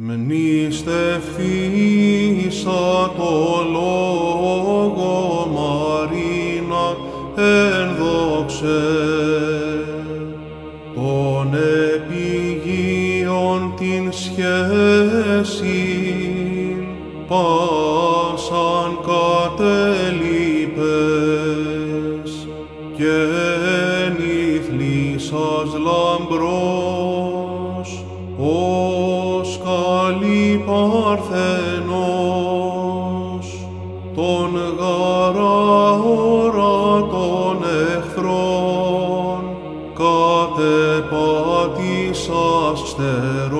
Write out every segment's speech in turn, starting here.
Μνηστευθήσα το λόγο Μαρίνα ενδόξε των επιγείων την σχέση καθενός τον γαρά ώρα των εχθρών κατεπάτησας στερός.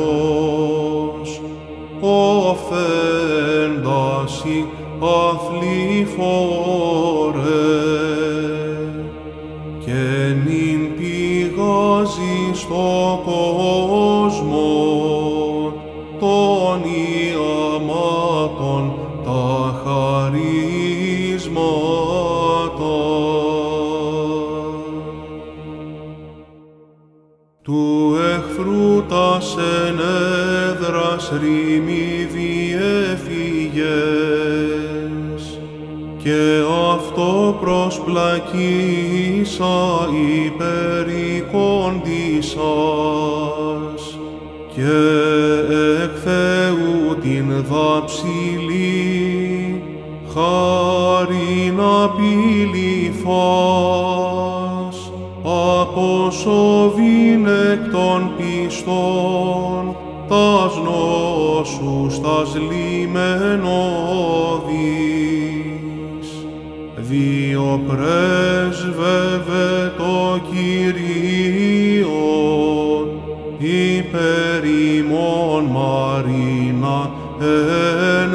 Του εχθρού τα σενέδρας ρήμη διέφυγες και αυτό προσπλακίσα υπερικόντισας και εκ την δάψη την απειλή φας, αποσοβήν εκ των πιστών, τας νόσους τας λιμενώδης. Δύο πρέσβευε το κυρίο υπερ ημών Μαρίνα εν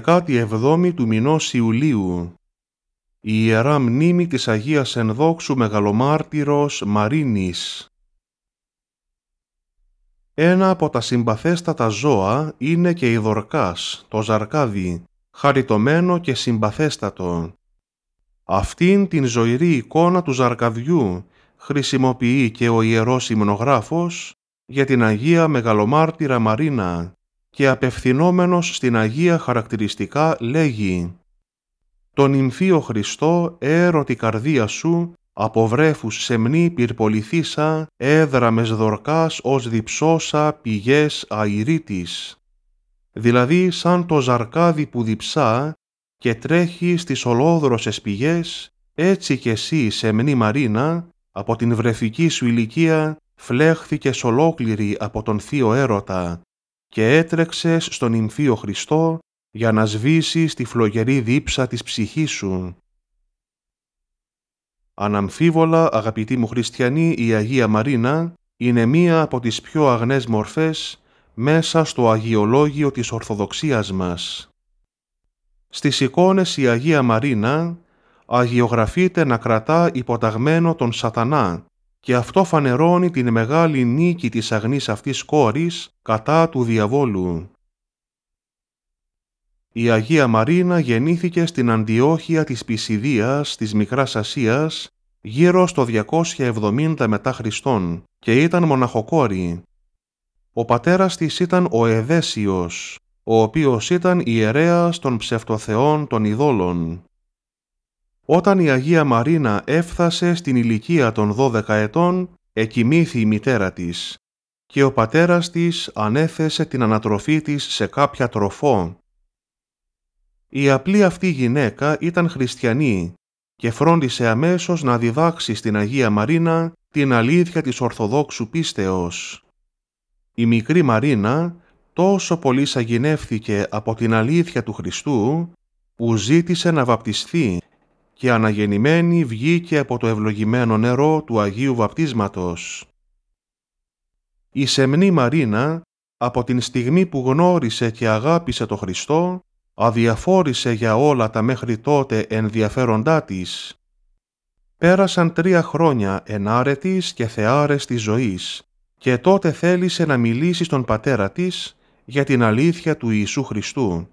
17η του μηνός Ιουλίου. Η Ιερά Μνήμη της Αγίας Ενδόξου Μεγαλομάρτυρος Μαρίνης. Ένα από τα συμπαθέστατα ζώα είναι και η δορκάς, το ζαρκάδι, χαριτωμένο και συμπαθέστατο. Αυτήν την ζωηρή εικόνα του ζαρκαδιού χρησιμοποιεί και ο ιερός υμνογράφος για την Αγία Μεγαλομάρτυρα Μαρίνα, και απευθυνόμενος στην Αγία χαρακτηριστικά λέγει «Τον νυμφίο Χριστό έρωτη καρδία σου, από βρέφους σεμνή πυρπολιθήσα, έδρα μες δορκάς ως διψώσα πηγές αηρίτης». Δηλαδή σαν το ζαρκάδι που διψά και τρέχει στις ολόδροσες πηγές, έτσι κι εσύ σεμνή Μαρίνα, από την βρεφική σου ηλικία φλέχθηκες ολόκληρη από τον θείο έρωτα και έτρεξες στον Ιμφίο Χριστό για να σβήσεις τη φλογερή δίψα της ψυχής σου. Αναμφίβολα, αγαπητοί μου χριστιανοί, η Αγία Μαρίνα είναι μία από τις πιο αγνές μορφές μέσα στο αγιολόγιο της Ορθοδοξίας μας. Στις εικόνες η Αγία Μαρίνα αγιογραφείται να κρατά υποταγμένο τον σατανά, και αυτό φανερώνει την μεγάλη νίκη της αγνής αυτής κόρης κατά του διαβόλου. Η Αγία Μαρίνα γεννήθηκε στην Αντιόχεια της Πισιδίας της Μικράς Ασίας γύρω στο 270 μετά Χριστόν και ήταν μοναχοκόρη. Ο πατέρας της ήταν ο Εδέσιος, ο οποίος ήταν ιερέας των ψευτοθεών των ειδόλων. Όταν η Αγία Μαρίνα έφθασε στην ηλικία των 12 ετών, εκοιμήθη η μητέρα της και ο πατέρας της ανέθεσε την ανατροφή της σε κάποια τροφό. Η απλή αυτή γυναίκα ήταν χριστιανή και φρόντισε αμέσως να διδάξει στην Αγία Μαρίνα την αλήθεια της Ορθοδόξου πίστεως. Η μικρή Μαρίνα τόσο πολύ σαγηνεύθηκε από την αλήθεια του Χριστού που ζήτησε να βαπτιστεί και αναγεννημένη βγήκε από το ευλογημένο νερό του Αγίου Βαπτίσματος. Η σεμνή Μαρίνα, από την στιγμή που γνώρισε και αγάπησε το Χριστό, αδιαφόρησε για όλα τα μέχρι τότε ενδιαφέροντά της. Πέρασαν τρία χρόνια ενάρετης και θεάρες της ζωής και τότε θέλησε να μιλήσει στον πατέρα της για την αλήθεια του Ιησού Χριστού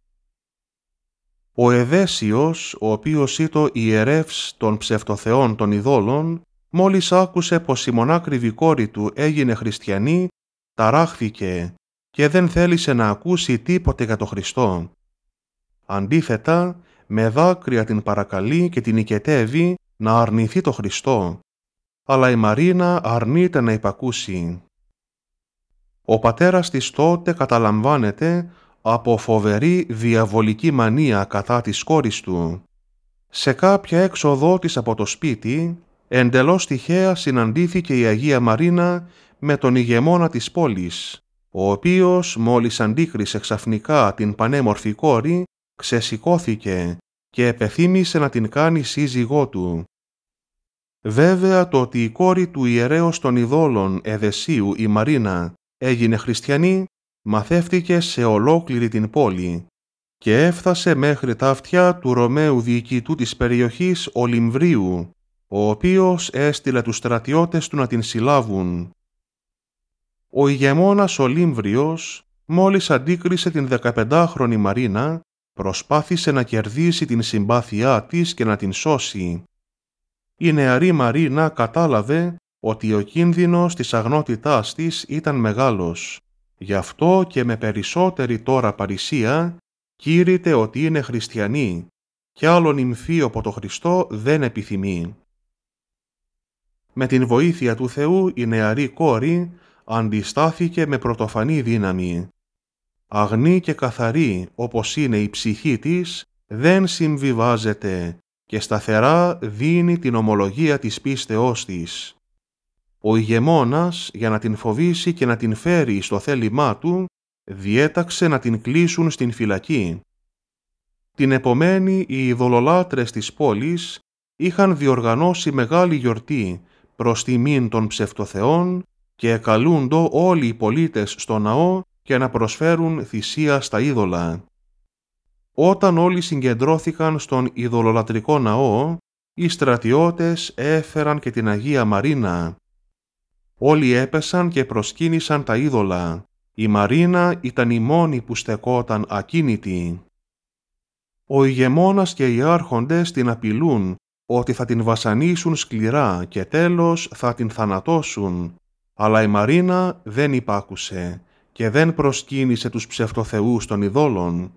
ο Εδέσιος, ο οποίος ήταν ιερεύς των ψευτοθεών των ειδόλων, μόλις άκουσε πως η μονάκριβη κόρη του έγινε χριστιανή, ταράχθηκε και δεν θέλησε να ακούσει τίποτε για τον Χριστό. Αντίθετα, με δάκρυα την παρακαλεί και την οικετεύει να αρνηθεί το Χριστό, αλλά η Μαρίνα αρνείται να υπακούσει. Ο πατέρας της τότε καταλαμβάνεται από φοβερή διαβολική μανία κατά της κόρης του. Σε κάποια έξοδό της από το σπίτι, εντελώς τυχαία συναντήθηκε η Αγία Μαρίνα με τον ηγεμόνα της πόλης, ο οποίος μόλις αντίκρισε ξαφνικά την πανέμορφη κόρη, ξεσηκώθηκε και επεθύμησε να την κάνει σύζυγό του. Βέβαια το ότι η κόρη του ιερέως των ειδόλων Εδεσίου η Μαρίνα έγινε χριστιανή μαθεύτηκε σε ολόκληρη την πόλη και έφτασε μέχρι τα αυτιά του Ρωμαίου διοικητού της περιοχής Ολυμβρίου, ο οποίος έστειλε τους στρατιώτες του να την συλλάβουν. Ο ηγεμόνας Ολύμβριος, μόλις αντίκρισε την 15χρονη Μαρίνα, προσπάθησε να κερδίσει την συμπάθειά της και να την σώσει. Η νεαρή Μαρίνα κατάλαβε ότι ο κίνδυνος της αγνότητάς της ήταν μεγάλος Γι' αυτό και με περισσότερη τώρα παρησία κήρυτε ότι είναι χριστιανοί και άλλον νυμφή από το Χριστό δεν επιθυμεί. Με την βοήθεια του Θεού η νεαρή κόρη αντιστάθηκε με πρωτοφανή δύναμη. Αγνή και καθαρή όπως είναι η ψυχή της δεν συμβιβάζεται και σταθερά δίνει την ομολογία της πίστεώς της. Ο ηγεμόνας για να την φοβήσει και να την φέρει στο θέλημά του, διέταξε να την κλείσουν στην φυλακή. Την επομένη οι ειδωλολάτρες της πόλης είχαν διοργανώσει μεγάλη γιορτή προς τιμήν των ψευτοθεών και καλούντο όλοι οι πολίτες στο ναό και να προσφέρουν θυσία στα είδωλα. Όταν όλοι συγκεντρώθηκαν στον ειδωλολατρικό ναό, οι στρατιώτες έφεραν και την Αγία Μαρίνα, Όλοι έπεσαν και προσκύνησαν τα είδωλα. Η Μαρίνα ήταν η μόνη που στεκόταν ακίνητη. Ο ηγεμόνας και οι άρχοντες την απειλούν ότι θα την βασανίσουν σκληρά και τέλος θα την θανατώσουν. Αλλά η Μαρίνα δεν υπάκουσε και δεν προσκύνησε τους ψευτοθεούς των ειδόλων.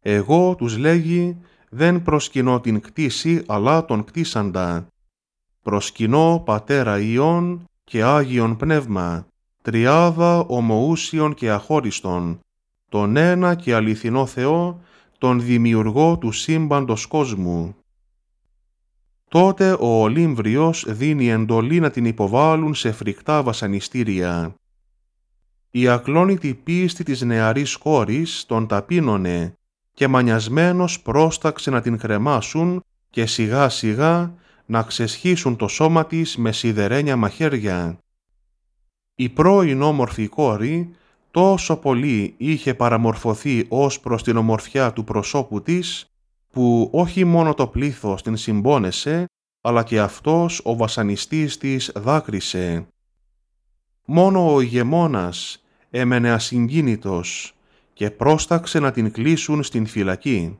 Εγώ, τους λέγει, δεν προσκυνώ την κτήση αλλά τον κτίσαντα. Προσκυνώ πατέρα Ιών και Άγιον Πνεύμα, τριάδα ομοούσιον και αχώριστον, τον ένα και αληθινό Θεό, τον δημιουργό του σύμπαντος κόσμου. Τότε ο Ολύμβριος δίνει εντολή να την υποβάλουν σε φρικτά βασανιστήρια. Η ακλόνητη πίστη της νεαρής κόρης τον ταπείνωνε και μανιασμένος πρόσταξε να την κρεμάσουν και σιγά σιγά να ξεσχίσουν το σώμα της με σιδερένια μαχαίρια. Η πρώην όμορφη κόρη τόσο πολύ είχε παραμορφωθεί ως προς την ομορφιά του προσώπου της, που όχι μόνο το πλήθος την συμπόνεσε, αλλά και αυτός ο βασανιστής της δάκρυσε. Μόνο ο ηγεμόνας έμενε ασυγκίνητος και πρόσταξε να την κλείσουν στην φυλακή.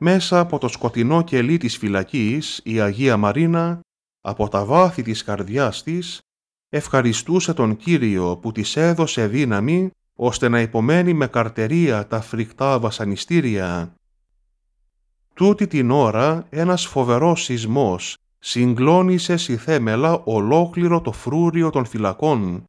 Μέσα από το σκοτεινό κελί της φυλακής η Αγία Μαρίνα, από τα βάθη της καρδιάς της, ευχαριστούσε τον Κύριο που της έδωσε δύναμη ώστε να υπομένει με καρτερία τα φρικτά βασανιστήρια. Τούτη την ώρα ένας φοβερός σεισμός συγκλώνησε στη θέμελα ολόκληρο το φρούριο των φυλακών.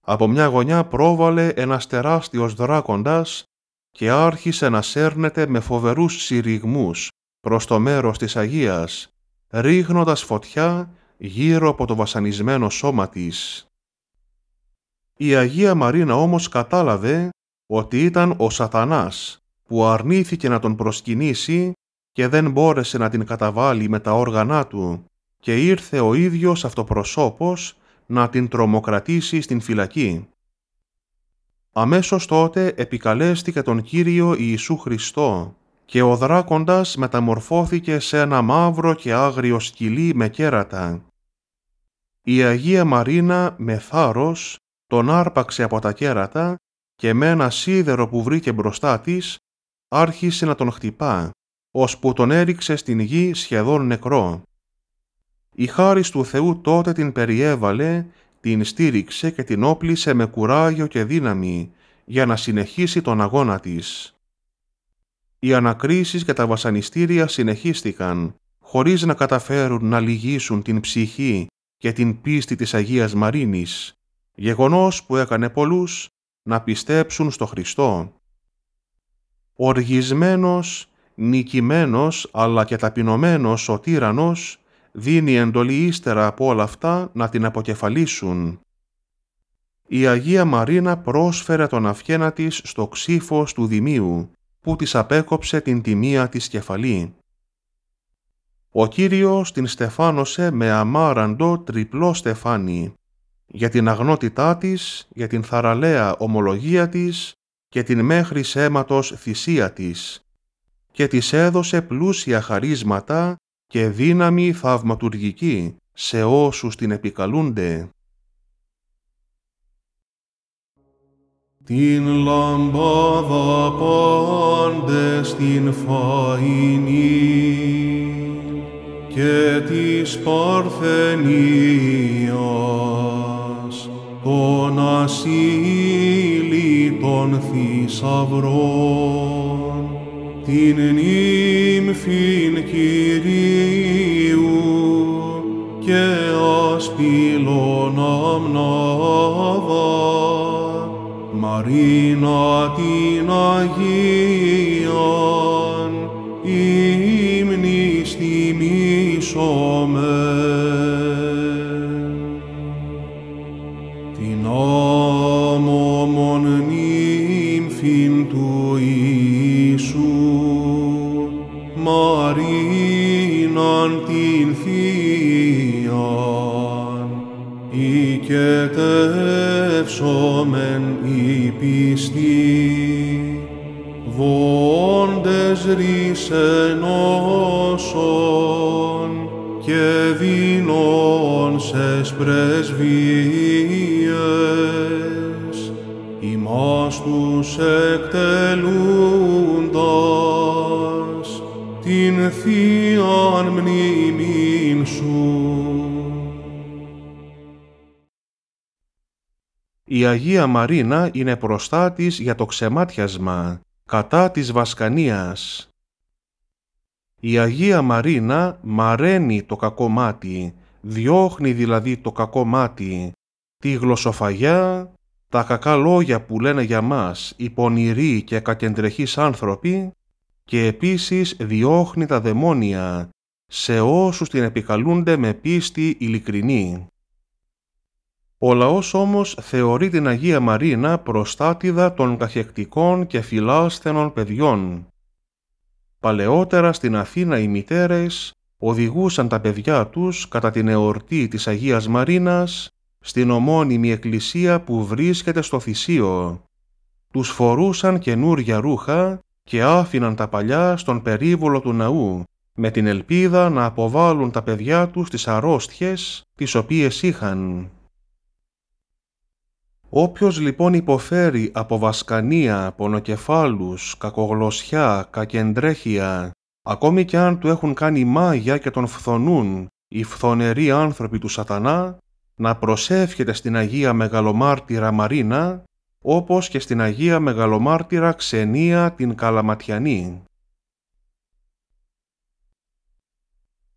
Από μια γωνιά πρόβαλε ένας τεράστιος δράκοντας και άρχισε να σέρνεται με φοβερούς συρριγμούς προς το μέρος της Αγίας, ρίχνοντας φωτιά γύρω από το βασανισμένο σώμα της. Η Αγία Μαρίνα όμως κατάλαβε ότι ήταν ο σατανάς που αρνήθηκε να τον προσκυνήσει και δεν μπόρεσε να την καταβάλει με τα όργανά του και ήρθε ο ίδιος αυτοπροσώπος να την τρομοκρατήσει στην φυλακή. Αμέσως τότε επικαλέστηκε τον Κύριο Ιησού Χριστό και ο δράκοντας μεταμορφώθηκε σε ένα μαύρο και άγριο σκυλί με κέρατα. Η Αγία Μαρίνα με θάρρος τον άρπαξε από τα κέρατα και με ένα σίδερο που βρήκε μπροστά της άρχισε να τον χτυπά, ώσπου τον έριξε στην γη σχεδόν νεκρό. Η χάρις του Θεού τότε την περιέβαλε την στήριξε και την όπλησε με κουράγιο και δύναμη για να συνεχίσει τον αγώνα της. Οι ανακρίσεις και τα βασανιστήρια συνεχίστηκαν, χωρίς να καταφέρουν να λυγίσουν την ψυχή και την πίστη της Αγίας Μαρίνης, γεγονός που έκανε πολλούς να πιστέψουν στο Χριστό. Οργισμένος, νικημένος αλλά και ταπεινωμένος ο τύρανος δίνει εντολή ύστερα από όλα αυτά να την αποκεφαλίσουν. Η Αγία Μαρίνα πρόσφερε τον αυχένα της στο ξύφος του Δημίου, που της απέκοψε την τιμία της κεφαλή. Ο Κύριος την στεφάνωσε με αμάραντο τριπλό στεφάνι, για την αγνότητά της, για την θαραλέα ομολογία της και την μέχρι σέματος θυσία της, και της έδωσε πλούσια χαρίσματα και δύναμη θαυματουργική σε όσους την επικαλούνται. Την λαμπάδα πάντες την φαϊνή και της παρθενίας τον ασύλι τον θησαυρών την νύμφην Κυρίου και ασπίλων αμνάδα Μαρίνα την Αγίαν ύμνης τιμήσομεν ερωτεύσομεν η πιστή, βόντες ρίσεν όσων και δεινών σες πρεσβείες, ημάς τους εκτελούντας την θείαν μνήμη η Αγία Μαρίνα είναι προστάτης για το ξεμάτιασμα, κατά της βασκανίας. Η Αγία Μαρίνα μαραίνει το κακό μάτι, διώχνει δηλαδή το κακό μάτι, τη γλωσσοφαγιά, τα κακά λόγια που λένε για μας οι πονηροί και κακεντρεχείς άνθρωποι και επίσης διώχνει τα δαιμόνια σε όσους την επικαλούνται με πίστη ειλικρινή. Ο λαός όμως θεωρεί την Αγία Μαρίνα προστάτηδα των καχεκτικών και φιλάσθενων παιδιών. Παλαιότερα στην Αθήνα οι μητέρες οδηγούσαν τα παιδιά τους κατά την εορτή της Αγίας Μαρίνας στην ομώνυμη εκκλησία που βρίσκεται στο θυσίο. Τους φορούσαν καινούρια ρούχα και άφηναν τα παλιά στον περίβολο του ναού, με την ελπίδα να αποβάλουν τα παιδιά τους τις αρρώστιες τις οποίες είχαν. Όποιος λοιπόν υποφέρει από βασκανία, πονοκεφάλους, κακογλωσιά, κακεντρέχεια, ακόμη και αν του έχουν κάνει μάγια και τον φθονούν οι φθονεροί άνθρωποι του σατανά, να προσεύχεται στην Αγία Μεγαλομάρτυρα Μαρίνα, όπως και στην Αγία Μεγαλομάρτυρα Ξενία την Καλαματιανή.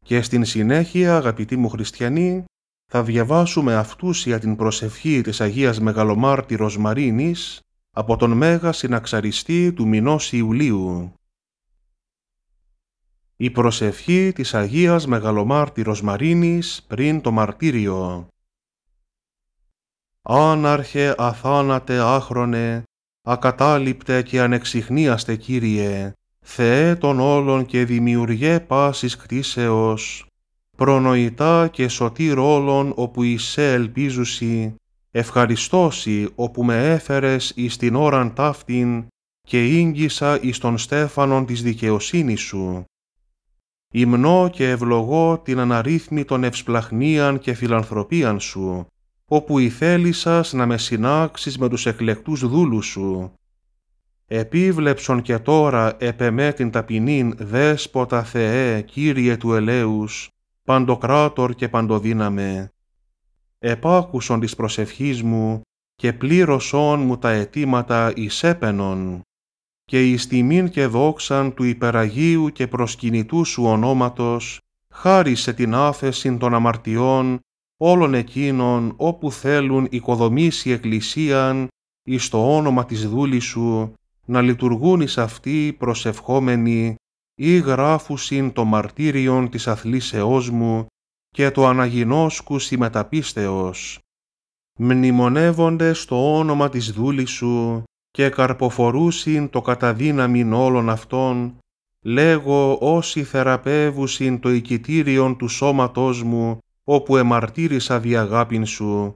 Και στην συνέχεια, αγαπητοί μου χριστιανοί, θα διαβάσουμε για την προσευχή της Αγίας Μεγαλομάρτυρος Μαρίνης από τον Μέγα Συναξαριστή του μηνός Ιουλίου. Η προσευχή της Αγίας Μεγαλομάρτυρος Μαρίνης πριν το μαρτύριο. Άναρχε αθάνατε άχρονε, ακατάληπτε και ανεξιχνίαστε Κύριε, Θεέ των όλων και δημιουργέ πάσης κτίσεως, προνοητά και σωτή όλων όπου εισέ ελπίζουσι, ευχαριστώσι όπου με έφερες εις την ώραν ταύτην και ίγγισα εις τον Στέφανον της δικαιοσύνης σου. Υμνώ και ευλογώ την των ευσπλαχνίαν και φιλανθρωπίαν σου, όπου η θέλησας να με συνάξεις με τους εκλεκτούς δούλους σου. Επίβλεψον και τώρα επεμέ την ταπεινήν δέσποτα Θεέ Κύριε του ελέους, παντοκράτορ και παντοδύναμε, επάκουσον της προσευχής μου και πλήρωσόν μου τα αιτήματα έπαινον και εις τιμήν και δόξαν του υπεραγίου και προσκυνητού σου ονόματος, χάρισε την άφεση των αμαρτιών όλων εκείνων όπου θέλουν οικοδομήσει εκκλησίαν εις το όνομα της δούλης σου, να λειτουργούν εις αυτή προσευχόμενοι ή γράφουσιν το μαρτύριον της αθλήσεώς μου και το αναγινώσκουσι μεταπίστεως. Μνημονεύονται το όνομα της δούλης σου και καρποφορούσιν το καταδύναμιν όλων αυτών, λέγω όσοι θεραπεύουσιν το οικητήριον του σώματός μου, όπου εμαρτύρησα δι' αγάπην σου,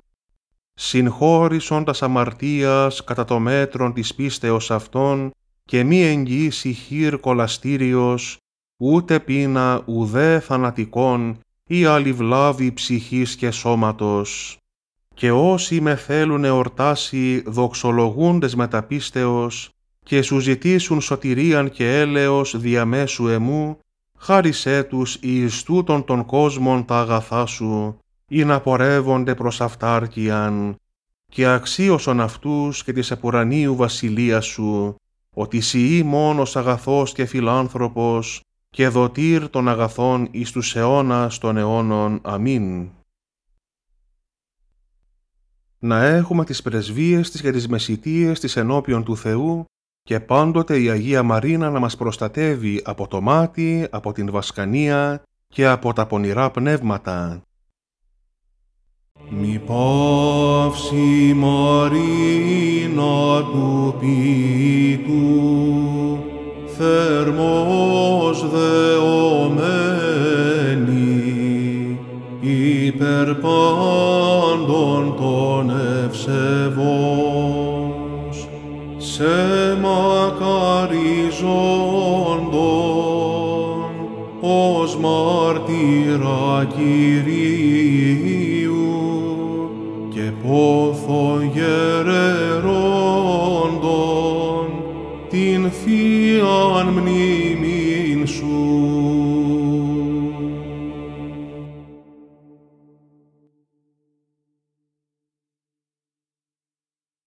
συγχώρησον τας αμαρτίας κατά το μέτρον της πίστεως αυτών και μη εγγύσει χείρ κολαστήριος, ούτε πείνα ουδέ θανατικών ή άλλη βλάβη ψυχής και σώματος. Και όσοι με θέλουν εορτάσει δοξολογούντες μεταπίστεως και σου ζητήσουν σωτηρίαν και έλεος διαμέσου εμού, χάρισέ τους εις τούτον των κόσμων τα αγαθά σου, ή να πορεύονται προς αυτάρκιαν, και αξίωσον αυτούς και της επουρανίου βασιλείας σου, ότι σιεί μόνος αγαθός και φιλάνθρωπος και δοτήρ των αγαθών εις τους αιώνας των αιώνων. Αμήν. Να έχουμε τις πρεσβείες της και τις μεσητείες της ενώπιον του Θεού και πάντοτε η Αγία Μαρίνα να μας προστατεύει από το μάτι, από την βασκανία και από τα πονηρά πνεύματα. Μη πόψη μαρίνα του ποιητού, θερμός δεωμένη, υπερ πάντων των ευσεβός, σε μακαριζόντων, ως μάρτυρα Κυρίου, ο Θογερές